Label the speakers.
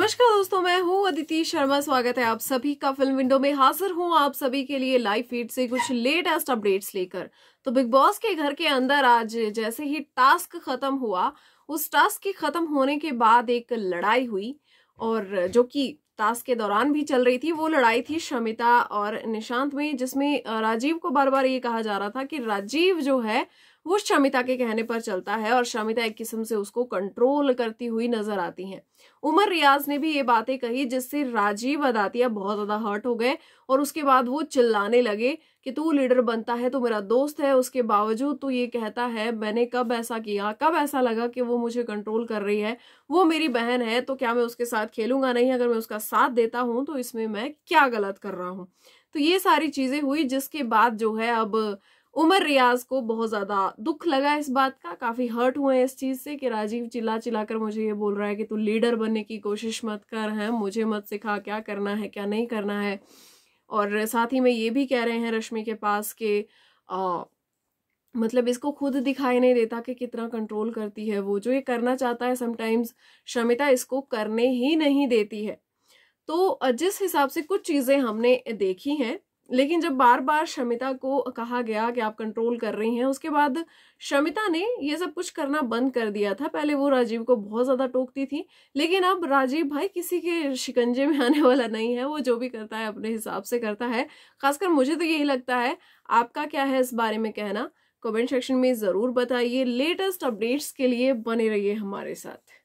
Speaker 1: नमस्कार दोस्तों मैं हूं अदिति शर्मा स्वागत है आप सभी का फिल्म विंडो में हाजिर हूं आप सभी के लिए लाइव फीड से कुछ लेटेस्ट अपडेट्स लेकर तो बिग बॉस के घर के अंदर आज जैसे ही टास्क खत्म हुआ उस टास्क के खत्म होने के बाद एक लड़ाई हुई और जो कि टास्क के दौरान भी चल रही थी वो लड़ाई थी शमिता और निशांत में जिसमें राजीव को बार बार ये कहा जा रहा था कि राजीव जो है वो शमिता के कहने पर चलता है और शमिता एक किस्म से उसको कंट्रोल करती हुई नजर आती हैं उमर रियाज ने भी ये बातें कही जिससे राजीव अदातिया बहुत ज़्यादा हर्ट हो गए और उसके बाद वो चिल्लाने लगे कि तू लीडर बनता है तो मेरा दोस्त है उसके बावजूद तू ये कहता है मैंने कब ऐसा किया कब ऐसा लगा कि वो मुझे कंट्रोल कर रही है वो मेरी बहन है तो क्या मैं उसके साथ खेलूंगा नहीं अगर मैं उसका साथ देता हूँ तो इसमें मैं क्या गलत कर रहा हूँ तो ये सारी चीज़ें हुई जिसके बाद जो है अब उमर रियाज को बहुत ज़्यादा दुख लगा इस बात का काफ़ी हर्ट हुए हैं इस चीज़ से कि राजीव चिल्ला चिल्लाकर कर मुझे ये बोल रहा है कि तू लीडर बनने की कोशिश मत कर है मुझे मत सिखा क्या करना है क्या नहीं करना है और साथ ही में ये भी कह रहे हैं रश्मि के पास के आ, मतलब इसको खुद दिखाई नहीं देता कि कितना कंट्रोल करती है वो जो ये करना चाहता है समटाइम्स शमिता इसको करने ही नहीं देती है तो जिस हिसाब से कुछ चीज़ें हमने देखी हैं लेकिन जब बार बार शमिता को कहा गया कि आप कंट्रोल कर रही हैं उसके बाद शमिता ने ये सब कुछ करना बंद कर दिया था पहले वो राजीव को बहुत ज़्यादा टोकती थी लेकिन अब राजीव भाई किसी के शिकंजे में आने वाला नहीं है वो जो भी करता है अपने हिसाब से करता है खासकर मुझे तो यही लगता है आपका क्या है इस बारे में कहना कमेंट सेक्शन में ज़रूर बताइए लेटेस्ट अपडेट्स के लिए बने रहिए हमारे साथ